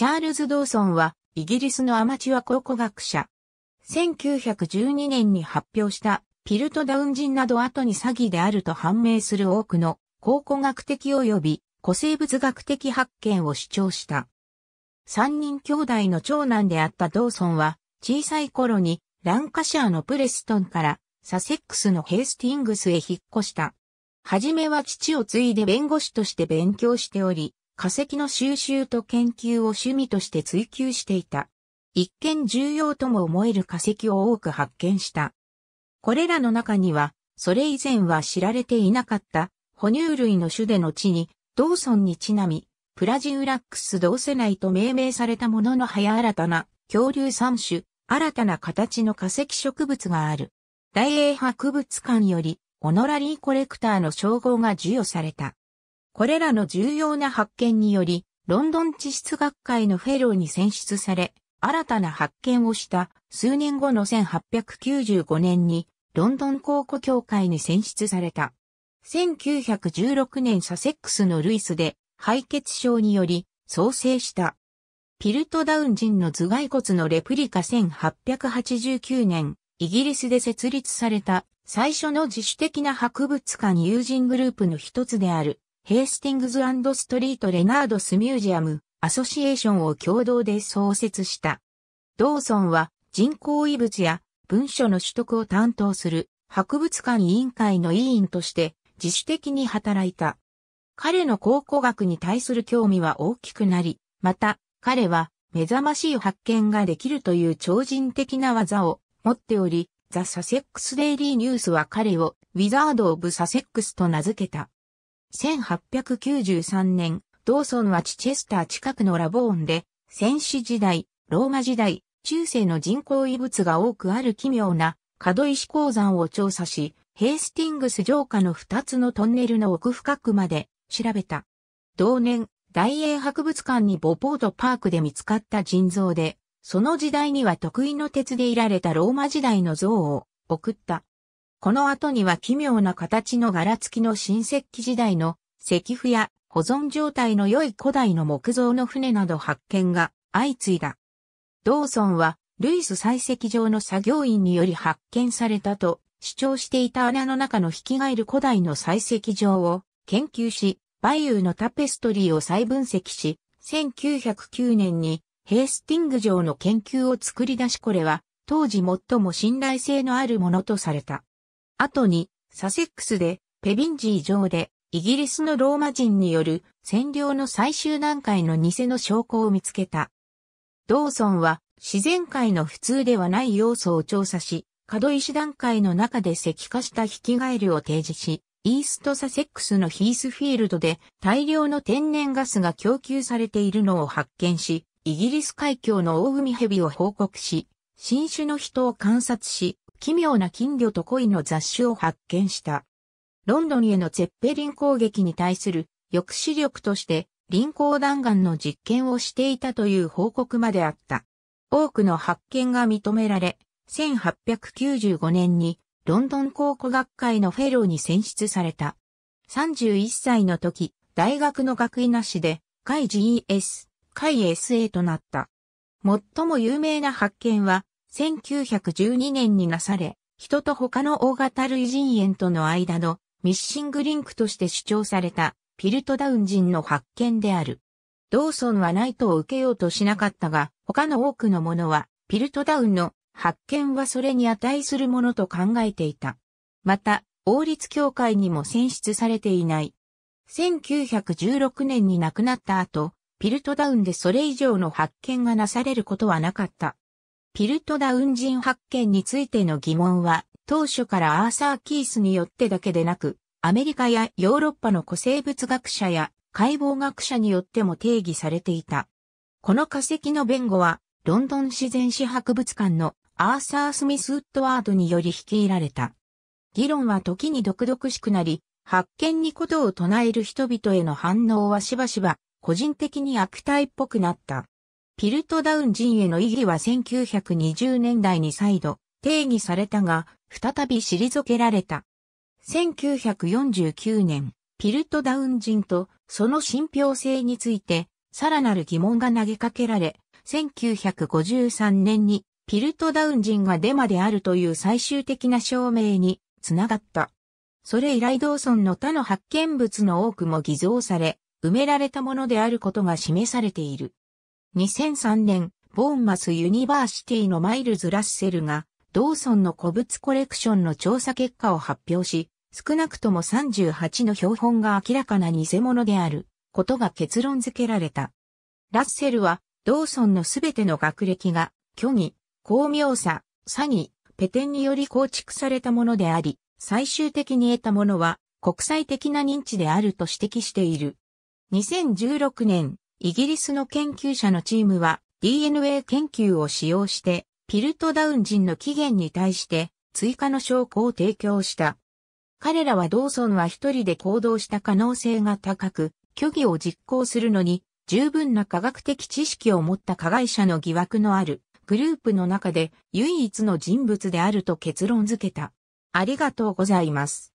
チャールズ・ドーソンは、イギリスのアマチュア考古学者。1912年に発表した、ピルトダウン人など後に詐欺であると判明する多くの考古学的及び古生物学的発見を主張した。三人兄弟の長男であったドーソンは、小さい頃にランカシャーのプレストンからサセックスのヘースティングスへ引っ越した。はじめは父を継いで弁護士として勉強しており、化石の収集と研究を趣味として追求していた。一見重要とも思える化石を多く発見した。これらの中には、それ以前は知られていなかった哺乳類の種での地に、ドーソンにちなみ、プラジウラックスドーセナイと命名されたものの早新たな恐竜3種、新たな形の化石植物がある。大英博物館より、オノラリーコレクターの称号が授与された。これらの重要な発見により、ロンドン地質学会のフェローに選出され、新たな発見をした数年後の1895年にロンドン考古協会に選出された。1916年サセックスのルイスで敗血症により創生した。ピルトダウン人の頭蓋骨のレプリカ1889年、イギリスで設立された最初の自主的な博物館友人グループの一つであるヘースティングズストリート・レナードス・ミュージアム・アソシエーションを共同で創設した。ドーソンは人工遺物や文書の取得を担当する博物館委員会の委員として自主的に働いた。彼の考古学に対する興味は大きくなり、また彼は目覚ましい発見ができるという超人的な技を持っており、ザ・サセックス・デイリー・ニュースは彼をウィザード・オブ・サセックスと名付けた。1893年、ドーソンはチチェスター近くのラボーンで、戦死時代、ローマ時代、中世の人工遺物が多くある奇妙な角石鉱山を調査し、ヘースティングス城下の2つのトンネルの奥深くまで調べた。同年、大英博物館にボポートパークで見つかった腎臓で、その時代には得意の鉄でいられたローマ時代の像を送った。この後には奇妙な形の柄付きの新石器時代の石符や保存状態の良い古代の木造の船など発見が相次いだ。ドーソンはルイス採石場の作業員により発見されたと主張していた穴の中の引き返る古代の採石場を研究し、バイユーのタペストリーを再分析し、1909年にヘースティング城の研究を作り出しこれは当時最も信頼性のあるものとされた。後に、サセックスで、ペビンジー上で、イギリスのローマ人による占領の最終段階の偽の証拠を見つけた。ドーソンは自然界の普通ではない要素を調査し、角石段階の中で石化したヒキガエルを提示し、イーストサセックスのヒースフィールドで大量の天然ガスが供給されているのを発見し、イギリス海峡の大海蛇を報告し、新種の人を観察し、奇妙な金魚と恋の雑種を発見した。ロンドンへのゼッペリン攻撃に対する抑止力として臨港弾丸の実験をしていたという報告まであった。多くの発見が認められ、1895年にロンドン考古学会のフェローに選出された。31歳の時、大学の学位なしで、海 GS、海 SA となった。最も有名な発見は、1912年になされ、人と他の大型類人猿との間のミッシングリンクとして主張されたピルトダウン人の発見である。ドーソンはナイトを受けようとしなかったが、他の多くのものはピルトダウンの発見はそれに値するものと考えていた。また、王立協会にも選出されていない。1916年に亡くなった後、ピルトダウンでそれ以上の発見がなされることはなかった。ピルトダウン人発見についての疑問は、当初からアーサー・キースによってだけでなく、アメリカやヨーロッパの古生物学者や解剖学者によっても定義されていた。この化石の弁護は、ロンドン自然史博物館のアーサー・スミス・ウッドワードにより率いられた。議論は時に毒々しくなり、発見にことを唱える人々への反応はしばしば個人的に悪態っぽくなった。ピルトダウン陣への意義は1920年代に再度定義されたが、再び退けられた。1949年、ピルトダウン人とその信憑性について、さらなる疑問が投げかけられ、1953年にピルトダウン人がデマであるという最終的な証明につながった。それ以来同村の他の発見物の多くも偽造され、埋められたものであることが示されている。2003年、ボーンマスユニバーシティのマイルズ・ラッセルが、ドーソンの古物コレクションの調査結果を発表し、少なくとも38の標本が明らかな偽物であることが結論付けられた。ラッセルは、ドーソンのすべての学歴が、虚偽、巧妙さ、詐欺、ペテンにより構築されたものであり、最終的に得たものは国際的な認知であると指摘している。2016年、イギリスの研究者のチームは DNA 研究を使用して、ピルトダウン人の起源に対して追加の証拠を提供した。彼らはドーソンは一人で行動した可能性が高く、虚偽を実行するのに十分な科学的知識を持った加害者の疑惑のあるグループの中で唯一の人物であると結論付けた。ありがとうございます。